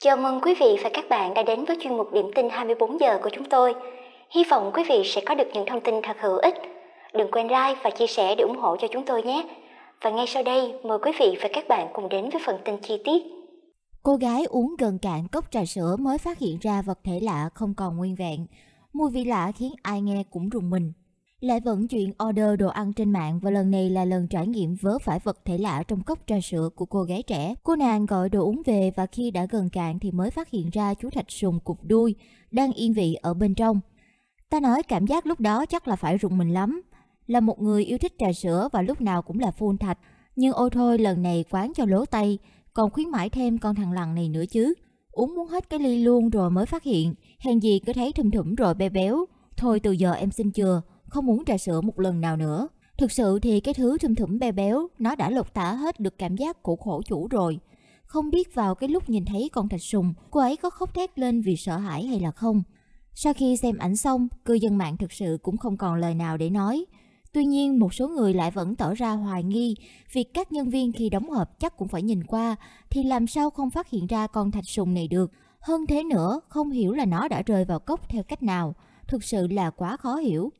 Chào mừng quý vị và các bạn đã đến với chuyên mục điểm tin 24 giờ của chúng tôi. Hy vọng quý vị sẽ có được những thông tin thật hữu ích. Đừng quên like và chia sẻ để ủng hộ cho chúng tôi nhé. Và ngay sau đây, mời quý vị và các bạn cùng đến với phần tin chi tiết. Cô gái uống gần cạn cốc trà sữa mới phát hiện ra vật thể lạ không còn nguyên vẹn. Mùi vị lạ khiến ai nghe cũng rùng mình. Lại vận chuyển order đồ ăn trên mạng và lần này là lần trải nghiệm vớ phải vật thể lạ trong cốc trà sữa của cô gái trẻ. Cô nàng gọi đồ uống về và khi đã gần cạn thì mới phát hiện ra chú thạch sùng cục đuôi đang yên vị ở bên trong. Ta nói cảm giác lúc đó chắc là phải rụng mình lắm. Là một người yêu thích trà sữa và lúc nào cũng là phun thạch. Nhưng ôi thôi lần này quán cho lố tay, còn khuyến mãi thêm con thằng lằn này nữa chứ. Uống muốn hết cái ly luôn rồi mới phát hiện, hèn gì cứ thấy thùm thủm rồi bé béo. Thôi từ giờ em xin chừa, không muốn trà sữa một lần nào nữa. Thực sự thì cái thứ thum thủm bé béo nó đã lột tả hết được cảm giác của khổ chủ rồi. Không biết vào cái lúc nhìn thấy con thạch sùng, cô ấy có khóc thét lên vì sợ hãi hay là không. Sau khi xem ảnh xong, cư dân mạng thực sự cũng không còn lời nào để nói. Tuy nhiên, một số người lại vẫn tỏ ra hoài nghi, việc các nhân viên khi đóng hộp chắc cũng phải nhìn qua, thì làm sao không phát hiện ra con thạch sùng này được. Hơn thế nữa, không hiểu là nó đã rơi vào cốc theo cách nào, thực sự là quá khó hiểu.